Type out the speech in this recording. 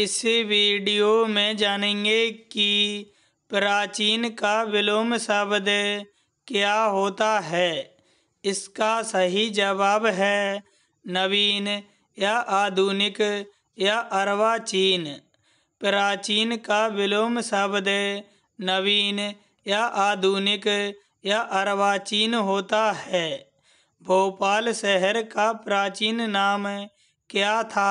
इस वीडियो में जानेंगे कि प्राचीन का विलोम शब्द क्या होता है इसका सही जवाब है नवीन या आधुनिक या अर्वाचीन प्राचीन का विलोम शब्द नवीन या आधुनिक या अर्वाचीन होता है भोपाल शहर का प्राचीन नाम क्या था